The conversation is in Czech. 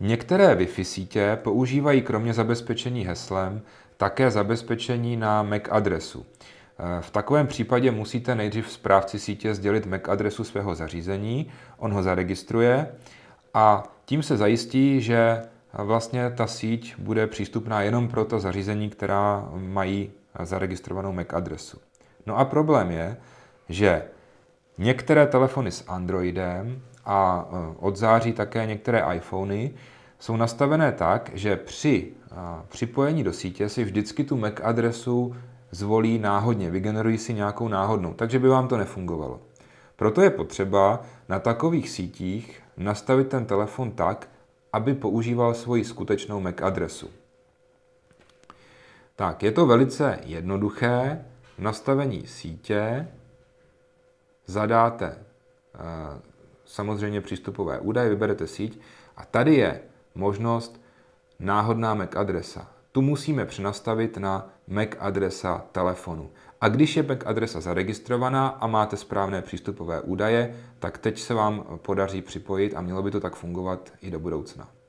Některé Wi-Fi sítě používají kromě zabezpečení heslem také zabezpečení na MAC adresu. Eh, v takovém případě musíte nejdřív správci sítě sdělit MAC adresu svého zařízení, on ho zaregistruje a tím se zajistí, že vlastně ta síť bude přístupná jenom pro ta zařízení, která mají zaregistrovanou MAC adresu. No a problém je, že některé telefony s Androidem a e, od září také některé iPhony jsou nastavené tak, že při e, připojení do sítě si vždycky tu MAC adresu zvolí náhodně, vygenerují si nějakou náhodnou, takže by vám to nefungovalo. Proto je potřeba na takových sítích nastavit ten telefon tak, aby používal svoji skutečnou MAC adresu. Tak, je to velice jednoduché. V nastavení sítě zadáte e, samozřejmě přístupové údaje, vyberete síť a tady je možnost náhodná MAC e adresa. Tu musíme přenastavit na MAC e adresa telefonu. A když je MAC e adresa zaregistrovaná a máte správné přístupové údaje, tak teď se vám podaří připojit a mělo by to tak fungovat i do budoucna.